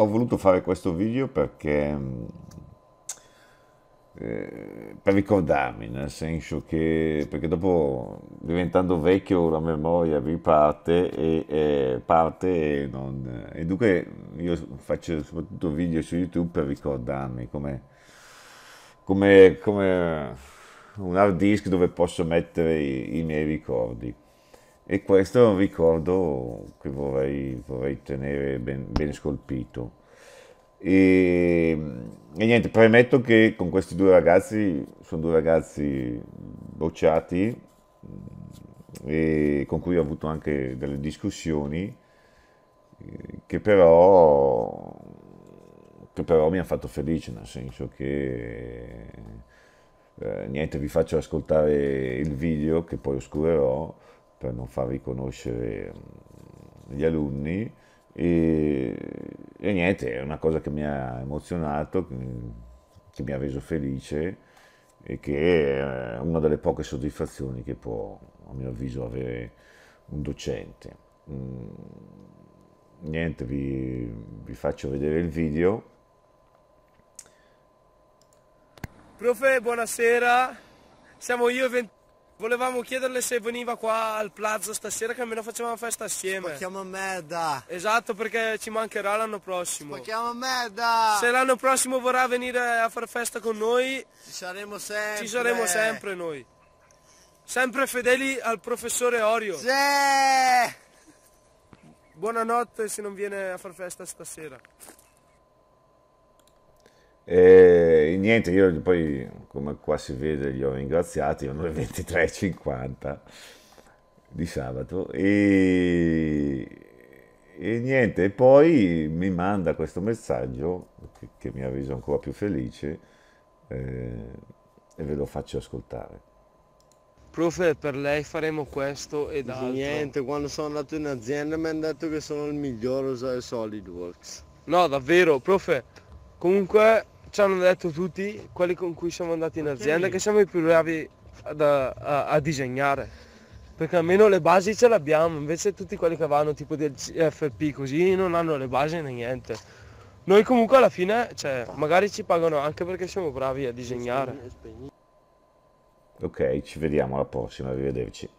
ho voluto fare questo video perché mm, eh, per ricordarmi, nel senso che perché dopo diventando vecchio la memoria riparte e, e parte e non e dunque io faccio soprattutto video su YouTube per ricordarmi come, come, come un hard disk dove posso mettere i, i miei ricordi e questo è un ricordo che vorrei, vorrei tenere ben, ben scolpito. E, e, niente, premetto che con questi due ragazzi, sono due ragazzi bocciati mm, e con cui ho avuto anche delle discussioni che però, che però mi hanno fatto felice, nel senso che eh, niente, vi faccio ascoltare il video che poi oscurerò per non far riconoscere mm, gli alunni e, e niente, è una cosa che mi ha emozionato, che mi ha reso felice e che è eh, una delle poche soddisfazioni che può, a mio avviso, avere un docente. Mm, niente, vi, vi faccio vedere il video. Profe, buonasera. Siamo io e 20 Volevamo chiederle se veniva qua al Plaza stasera che almeno facevamo festa assieme. Spacchiamo merda. Esatto, perché ci mancherà l'anno prossimo. Spacchiamo merda. Se l'anno prossimo vorrà venire a far festa con noi, ci saremo sempre. Ci saremo sempre noi. Sempre fedeli al professore Orio. Sì. Buonanotte se non viene a far festa stasera. E niente, io poi come qua si vede li ho ringraziati, erano le 23.50 di sabato e, e niente, e poi mi manda questo messaggio che, che mi ha reso ancora più felice eh, e ve lo faccio ascoltare. Prof, per lei faremo questo ed altro. Niente, quando sono andato in azienda mi hanno detto che sono il migliore a usare SolidWorks. No, davvero, prof. Comunque ci hanno detto tutti, quelli con cui siamo andati in azienda, che siamo i più bravi ad, a, a, a, disegnare. Perché almeno le basi ce le abbiamo, invece tutti quelli che vanno tipo del CFP così non hanno le basi né niente. Noi comunque alla fine, cioè, magari ci pagano anche perché siamo bravi a disegnare. Ok, ci vediamo alla prossima, arrivederci.